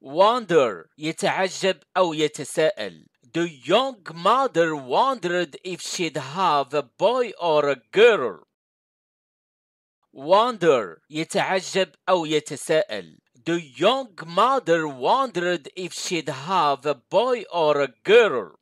wonder يتعجب أو يتساءل The young mother wondered if she'd have a boy or a girl wonder يتعجب أو يتساءل The young mother wondered if she'd have a boy or a girl